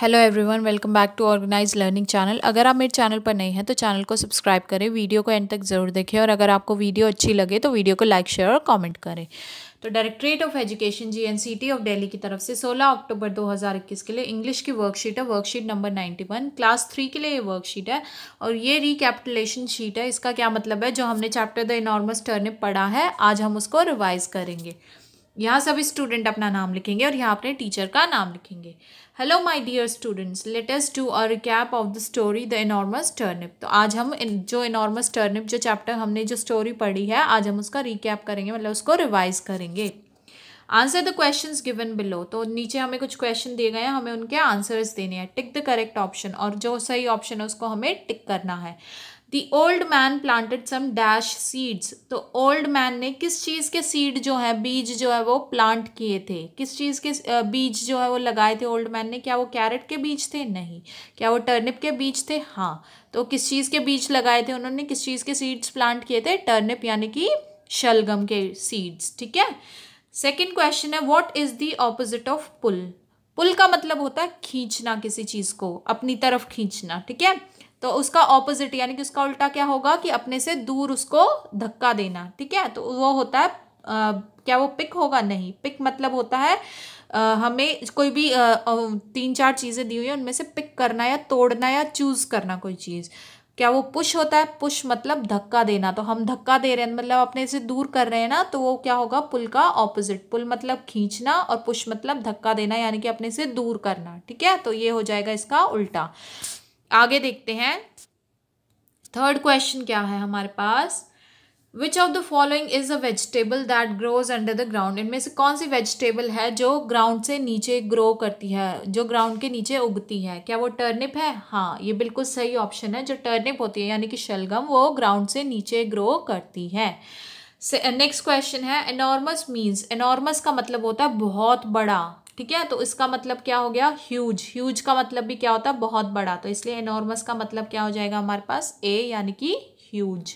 hello everyone welcome back to organise learning channel अगर आप मेरे चैनल पर नए हैं तो चैनल को सब्सक्राइब करें वीडियो को एंड तक ज़रूर देखें और अगर आपको वीडियो अच्छी लगे तो वीडियो को लाइक शेयर और कमेंट करें तो directorate of education GNCT of Delhi की तरफ से 16 अक्टूबर 2021 के लिए इंग्लिश की वर्कशीट है वर्कशीट नंबर 91 क्लास थ्री के लिए ये वर्कशीट है और ये रिकैपिटलेशन शीट है इसका क्या मतलब है जो हमने चैप्टर द इनॉर्मस टर्निप पढ़ा है आज हम उसको रिवाइज करेंगे यहाँ सभी स्टूडेंट अपना नाम लिखेंगे और यहाँ अपने टीचर का नाम लिखेंगे hello my dear students latest to a recap of the story the enormous turnip तो आज हम जो इनॉर्मस टर्निप जो चैप्टर हमने जो स्टोरी पढ़ी है आज हम उसका रिकैप करेंगे मतलब उसको रिवाइज करेंगे answer the question given below तो नीचे हमें कुछ क्वेश्चन दिए गए हैं हमें उनके आंसर्स देने हैं टिक द करेक्ट ऑप्शन और जो सही ऑप्शन है उसको हमें टिक करना है the old man planted some dash seeds तो ओल्ड मैन ने किस चीज़ के सीड जो है बीज जो है वो प्लांट किए थे किस चीज़ के बीज जो है वो लगाए थे ओल्ड मैन ने क्या वो कैरेट के बीज थे नहीं क्या वो टर्निप के बीज थे हाँ तो किस चीज़ के बीज लगाए थे उन्होंने किस चीज़ के सीड्स प्लांट किए थे टर्निप यानी कि शलगम के सीड्स ठीक है सेकेंड क्वेश्चन है what is the opposite of pull pull का मतलब होता है खींचना किसी चीज़ को अपनी तरफ खींचना ठीक है तो उसका ऑपोजिट यानी कि उसका उल्टा क्या होगा कि अपने से दूर उसको धक्का देना ठीक है तो वो होता है आ, क्या वो पिक होगा नहीं पिक मतलब होता है आ, हमें कोई भी आ, तीन चार चीज़ें दी हुई हैं उनमें से पिक करना या तोड़ना या चूज़ करना कोई चीज़ क्या वो पुश होता है पुश मतलब धक्का देना तो हम धक्का दे रहे हैं मतलब अपने से दूर कर रहे हैं ना तो वो क्या होगा पुल का ऑपोजिट पुल मतलब खींचना और पुश मतलब धक्का देना यानी कि अपने से दूर करना ठीक है तो ये हो जाएगा इसका उल्टा आगे देखते हैं थर्ड क्वेश्चन क्या है हमारे पास which of the following is a vegetable that grows under the ground इनमें से कौन सी वेजिटेबल है जो ग्राउंड से नीचे ग्रो करती है जो ग्राउंड के नीचे उगती है क्या वो टर्निप है हाँ ये बिल्कुल सही ऑप्शन है जो टर्निप होती है यानी कि शलगम वो ग्राउंड से नीचे ग्रो करती है नेक्स्ट क्वेश्चन है एनॉर्मस मीन्स एनॉर्मस का मतलब होता है बहुत बड़ा ठीक है तो इसका मतलब क्या हो गया ह्यूज ह्यूज का मतलब भी क्या होता है बहुत बड़ा तो इसलिए एनॉर्मस का मतलब क्या हो जाएगा हमारे पास ए यानी कि ह्यूज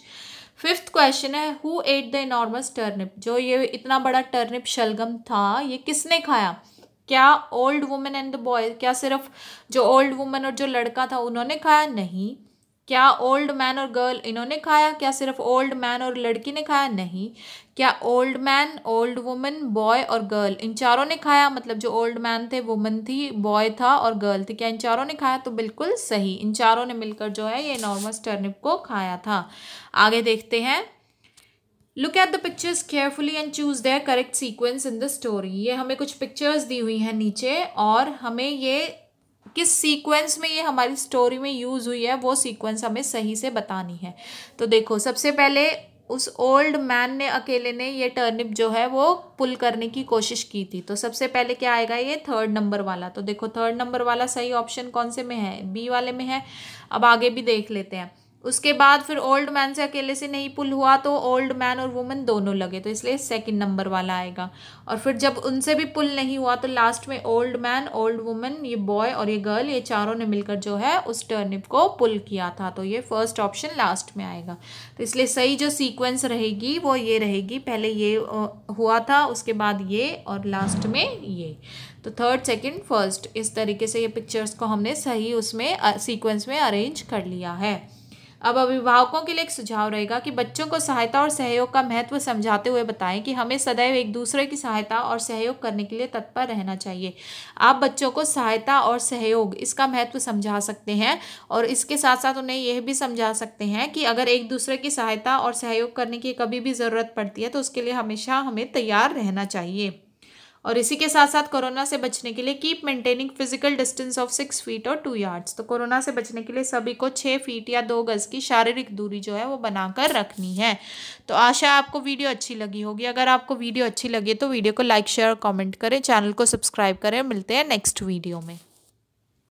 फिफ्थ क्वेश्चन है who ate the enormous turnip जो ये इतना बड़ा टर्निप शलगम था ये किसने खाया क्या old women and the boy क्या सिर्फ जो ओल्ड वुमेन और जो लड़का था उन्होंने खाया नहीं क्या ओल्ड मैन और गर्ल इन्होंने खाया क्या सिर्फ ओल्ड मैन और लड़की ने खाया नहीं क्या old man old women boy और गर्ल इन चारों ने खाया मतलब जो ओल्ड मैन थे वुमेन थी बॉय था और गर्ल थी क्या इन चारों ने खाया तो बिल्कुल सही इन चारों ने मिलकर जो है ये नॉर्मस टर्निप को खाया था आगे देखते हैं look at the pictures carefully and choose their correct sequence in the story ये हमें कुछ पिक्चर्स दी हुई हैं नीचे और हमें ये किस सीक्वेंस में ये हमारी स्टोरी में यूज़ हुई है वो सीक्वेंस हमें सही से बतानी है तो देखो सबसे पहले उस ओल्ड मैन ने अकेले ने ये टर्निप जो है वो पुल करने की कोशिश की थी तो सबसे पहले क्या आएगा ये थर्ड नंबर वाला तो देखो थर्ड नंबर वाला सही ऑप्शन कौन से में है बी वाले में है अब आगे भी देख लेते हैं उसके बाद फिर ओल्ड मैन से अकेले से नहीं पुल हुआ तो ओल्ड मैन और वुमेन दोनों लगे तो इसलिए सेकंड नंबर वाला आएगा और फिर जब उनसे भी पुल नहीं हुआ तो लास्ट में ओल्ड मैन ओल्ड वुमेन ये बॉय और ये गर्ल ये चारों ने मिलकर जो है उस टर्निप को पुल किया था तो ये फर्स्ट ऑप्शन लास्ट में आएगा तो इसलिए सही जो सीक्वेंस रहेगी वो ये रहेगी पहले ये हुआ था उसके बाद ये और लास्ट में ये तो थर्ड सेकेंड फर्स्ट इस तरीके से ये पिक्चर्स को हमने सही उसमें सीक्वेंस में अरेंज कर लिया है अब अभिभावकों के लिए एक सुझाव रहेगा कि बच्चों को सहायता और सहयोग का महत्व समझाते हुए बताएं कि हमें सदैव एक दूसरे की सहायता और सहयोग करने के लिए तत्पर रहना चाहिए आप बच्चों को सहायता और सहयोग इसका महत्व समझा सकते हैं और इसके साथ साथ उन्हें यह भी समझा सकते हैं कि अगर एक दूसरे की सहायता और सहयोग करने की कभी भी ज़रूरत पड़ती है तो उसके लिए हमेशा हमें तैयार रहना चाहिए और इसी के साथ साथ कोरोना से बचने के लिए keep maintaining physical distance of six feet और टू यार्ड्स तो कोरोना से बचने के लिए सभी को छः फीट या दो गज़ की शारीरिक दूरी जो है वो बनाकर रखनी है तो आशा आपको वीडियो अच्छी लगी होगी अगर आपको वीडियो अच्छी लगी तो वीडियो को लाइक शेयर और कॉमेंट करें चैनल को सब्सक्राइब करें मिलते हैं नेक्स्ट वीडियो में